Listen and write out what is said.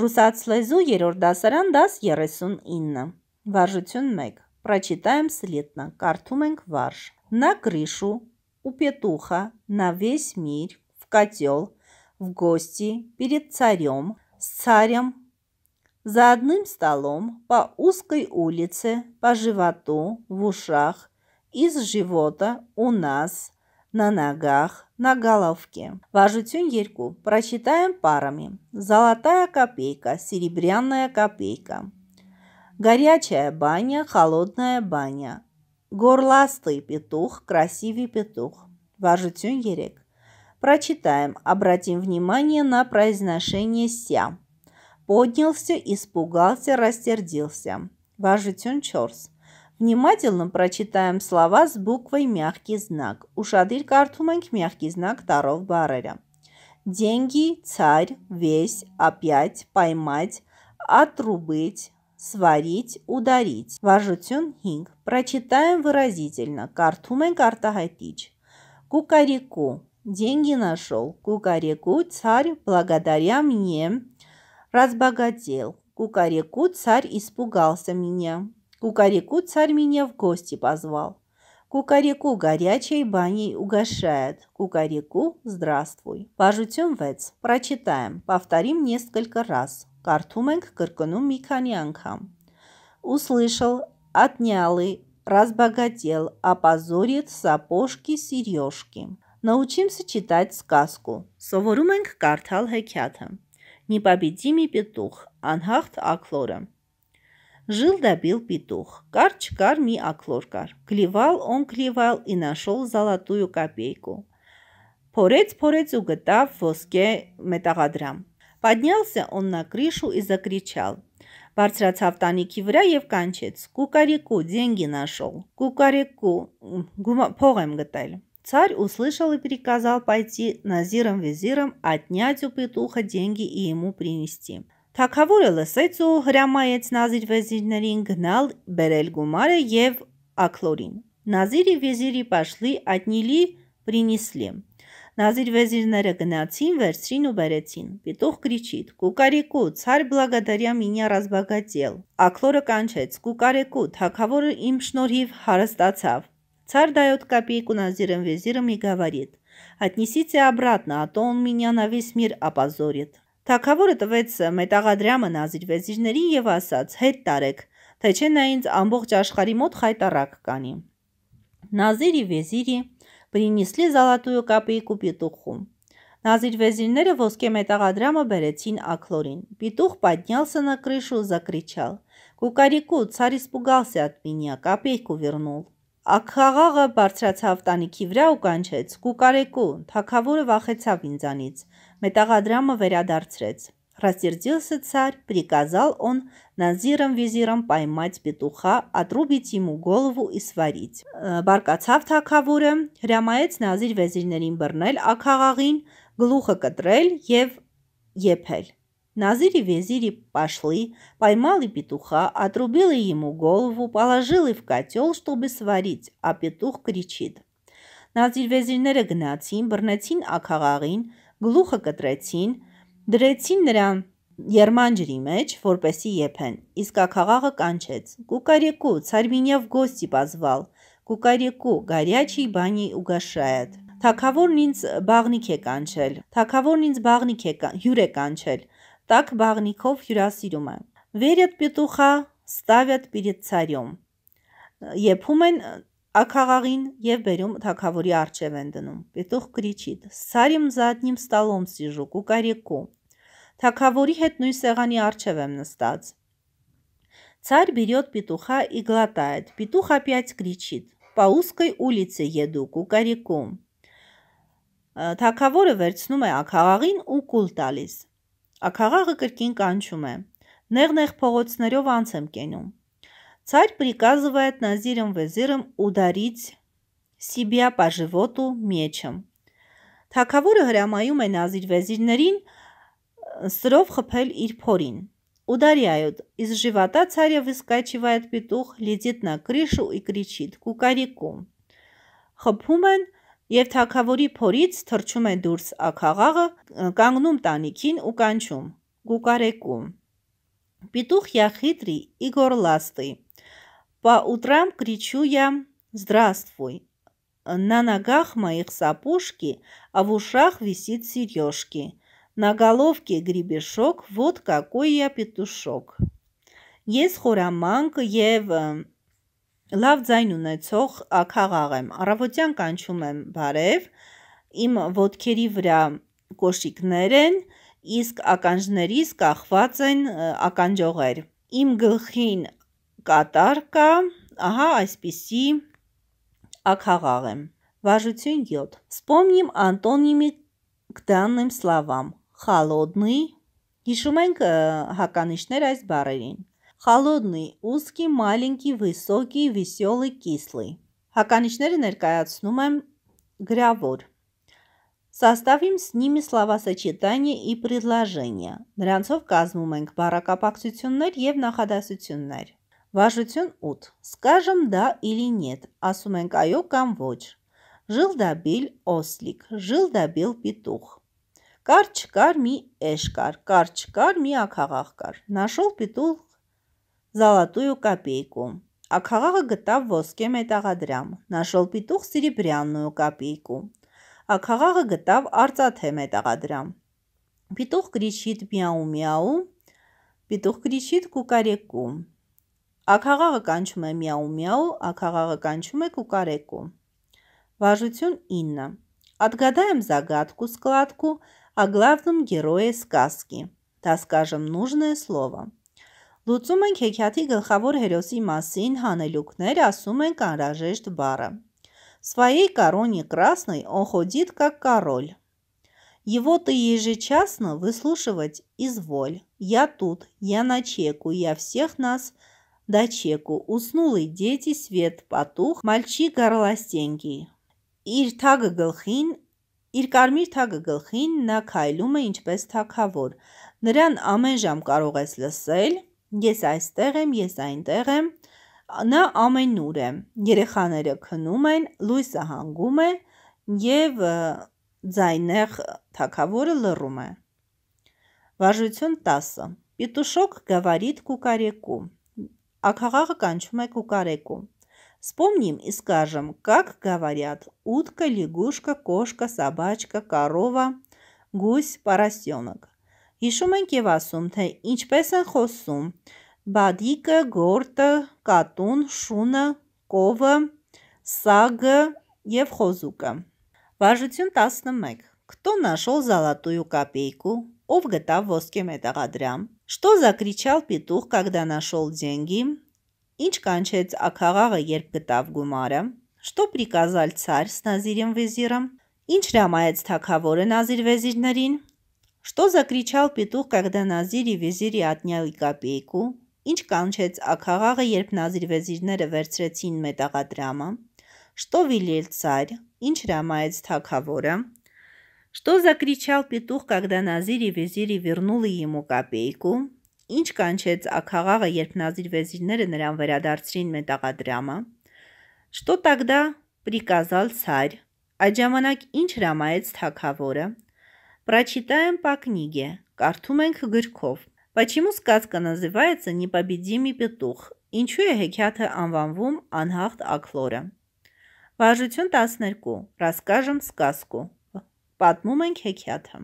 Ռուսաց լեզու երորդ դասարան դաս 39։ Վարժություն 1։ Прочитаем слитно. Կարդում ենք վարժ. На крышу, у петуха, на весь мир, в котел, в гости, перед царем, с царем, за одним столом, по узкой улице, по животу, в ушах, из живота, у нас, на ногах, на головке. Вожу тюньгерьку. Прочитаем парами. Золотая копейка, серебряная копейка. Горячая баня, холодная баня. Горластый петух, красивый петух. Вожу тюньгерек. Прочитаем, обратим внимание на произношение «ся». Поднялся, испугался, растердился. Важитюн чорс. Внимательно прочитаем слова с буквой «мягкий знак». Ուշադիր կարդում мягкий знак» таров Барреля. Деньги, царь, весь, опять, поймать, отрубить, сварить, ударить. Важутюн хинг. Прочитаем выразительно. Картумен картахатич. Кукарику. Деньги нашел. Кукарику царь благодаря мне разбогател. Кукареку, царь испугался меня. Кукареку царь меня в гости позвал. Кукареку горячей баней угощает. Кукареку здравствуй. Բաժություն 6. Прочитаем. Повторим несколько раз. Картуменг ենք կրկնում Услышал, отнял и разбогател, опозорит сапожки сережки. Научимся читать сказку. Соворуменг картал կարդալ Непобедимый петух, անհաղթ ակլորը։ Жил добил петух. Кар-чкар ми аклоркар. Клевал он клевал и нашел золотую копейку. Порец-порец уготав в воске метагадрам. Поднялся он на крышу и закричал. Բարձրացավ տանիքի վրա եւ кончец, кукареку деньги нашел. кукареку փող եմ գտել։ Царь услышал и приказал пойти Назиром-визиром отнять у петуха деньги и ему принести. Թակավորը լսեց ու հրամայեց Նազիր վեզիրներին գնալ բերել գումարը եւ ակլորին։ Նազիրի վեզիրի պաշլի ատնիլի պրինիսլի։ Նազիր վեզիրները գնացին, վերցրին ու բերեցին։ Պիտող գրիչիտ՝ «Կուկարեկու, ցար բլագադարյա մինյա ռազմագատել»։ Ակլորը կանչեց՝ «Կուկարեկու, թակավորը իմ շնորհիվ հարստացավ»։ Цар дает копейку Назирам визирам и говорит, «Отнесите обратно, а то он меня на весь мир опозорит». Թակավորը տվեց մետաղադրամը նազիր վեզիրներին և ասաց «հետ տարեք, թե չէ նա ինձ ամբողջ աշխարի մոտ խայտարակ կանի»։ Նազիրի վեզիրի принесли золотую կապեյկու պիտուխում։ Նազիր վեզիրները ոսկե մետաղադրամը բերեցին աքլորին։ Պիտուխ поднялся на крышу, закричал. «Кукареку, царь испугался от меня, копейку вернул». Աքխաղաղը բարձրացավ տանիքի վրա ու կանչեց. «Կուկարեկու, թակավորը վախեցավ ինձանից»։ Մետաղադրամը վերադարձրեց։ Рассердился царь, приказал он նազիրըм-վիզիրըմ պայմած պետուխա ատրուբից իմ ու գոլվու իսվարից։ Բարկացավ թակավորը, հրամայեց նազիր վեզիրներին բռնել ակաղաղին, գլուխը կտրել և եփել։ Назири Везири пошли, поймали петуха, отрубили ему голову, положили в котел, чтобы сварить, а петух кричит. Назир Везирները գնացին, բռնեցին ակաղաղին, գլուխը կտրեցին, դրեցին նրա երմանջրի մեջ, որպեսի եփեն։ Իսկ ակաղաղը կանչեց. «Կուկարեկու, Ցարմինյավ գոստի պազվալ, Կուկարեկու, Գարյաչի բանի ուգաշայատ»։ Թակավորն ինձ բաղնիկ է կանչել։ Թակավորն ինձ բաղնիկ է հյուր է կանչել։ Տակ բաղնիկով հյուրասիրում է։ Վերյդ պետուխա ստավյատ պիրիտ ցարյոմ։ Եփում են Աքաղաղին եւ բերում թակավորի արչև են դնում։ Պետող գրիչիտ. «Սարիմ զատնիմ ստալոմ սիժու կուկարեկու»։ Թակավորի հետ նույն սեղանի արչև եմ նստած։ Царь берет петуха и глотает. Петух опять кричит. «По узкой улице еду, кукареку». Թակավորը վերցնում է աքաղաղին ու կուլ տալիս։ Աքաղաղը կրկին կանչում է. «Նեղնեղ փողոցներով անց եմ կենում»։ Царь приказывает назирам везирам ударить себя по животу мечем. Թակավորը հրամայում է նազիր վեզիրներին սրով խփել իր փորին։ Ударяют. Из живота царя выскакивает петух, летит на крышу и кричит «Կուկարիկու»։ Խփում են եւ թակավորի փորից թռչում է դուրս ակաղաղը, կանգնում տանիքին ու կանչում «Կուկարեկու»։ Петух я хитрый и горластый. По утрам кричу я «Здравствуй!» На ногах моих сапожки, а в ушах висит сережки. На головке гребешок, вот какой я петушок. Ես խորամանկ եւ լավ ձայն ունեցող ակաղաղ եմ։ Առավոտյան կանչում եմ բարև, իմ ոտքերի վրա կոշիկներ են, իսկ ականջներից կախված են ականջողեր։ Իմ գլխին կատար կա, ահա այսպիսի ակհաղաղ եմ։ Важություն 7. Вспомним антонимы к данным словам. Холодный. Հիշում ենք հականիշներ այս բառերին։ Холодный, узкий, маленький, высокий, веселый, кислый։ Հականիշները ներկայացնում եմ գրավոր։ Составим с ними словосочетания и предложения։ Նրանցով կազմում ենք բառակապակցություններ եւ նախադասություններ։ Վարժություն 8. Скажем да или нет, ասում ենք այո կամ ոչ։ Ժլդաբիլ օսլիկ, ժլդաբիլ պիտուխ։ Կար չկար մի էշ կար, կար չկար մի ակաղաղ կար։ Նաշոլ պիտուխ զալատույու կապեյկու։ Ակաղաղը գտավ ոսկե մետաղադրամ։ Նաշոլ պիտուխ սիրիբրյաննույու կապեյկու։ Ակաղաղը գտավ արծաթե մետաղադրամ։ Պիտուխ գրիչիտ միաու միաու, պիտուխ գրիչիտ կուկարեկում Աքաղաղը կանչում է միաու-միաու, աքաղաղը կանչում է կուկարեկու։ Վարժություն 9. Отгадаем загадку, складку, о главном герое сказки. Да скажем нужное слово. Լուծում ենք հեքիաթի գլխավոր հերոսի մասին հանելուկներ, ասում ենք անհրաժեշտ բառը։ Своей короне красной он ходит как король. Его-то ежечасно выслушивать изволь. Я тут, я на чеку, я всех нас – дочеку. Уснули дети, свет потух, мальчик горлաստենգի։ Իր թագը գլխին, իր կարմիր թագը գլխին նա քայլում է ինչպես թագավոր։ Նրան ամեն ժամ կարող ես լսել. ես այստեղ եմ, ես այնտեղ եմ։ Նա ամենուր է։ Երեխաները քնում են, լույսը հանգում է եւ ձայնեղ թագավորը լռում է։ Վարժություն 10 петушок говорит кукареку. Աքաղաղը կանչում է կուկարեկու։ Вспомним и скажем, как говорят утка, лягушка, кошка, собачка, корова, гусь, поросенок։ Հիշում ենք եւ ասում, թե ինչպես են խոսում. բադիկը, գորտը, կատուն, շունը, կովը, սագը եւ խոզուկը։ Վարժություն 11. Кто нашел золотую копейку? Ով գտավ ոսկե մետաղադրամ։ Что закричал петух, когда нашел деньги? Ինչ կանչեց ակաղաղը, երբ գտավ գումարը? Что приказал царь с Назирем везиром? Ինչ հրամայեց թագավորը Նազիր վեզիրներին? Что закричал петух, когда Назир и везири отняли копейку? Ինչ կանչեց ակաղաղը, երբ Նազիր վեզիրները վերցրեցին մետաղադրամը? Что велел царь? Ինչ հրամայեց թագավորը? Что закричал петух, когда Назир и Везիրը вернули ему копейку? Ինչ կանչեց ակհաղաղը, երբ Նազիր Везիրները նրան վերադարձրին մետաղադրամը? Что тогда приказал царь? Այդ ժամանակ ինչ հրամայեց թագավորը։ Прочитаем по книге. Կարդում ենք գրքով։ Почему сказка называется «Непобедимый петух»։ Ինչու է հեքիաթը անվանվում «Անհաղթ ակլորը»։ Վարժություն 12. Расскажем сказку պատմում ենք հեքիաթը։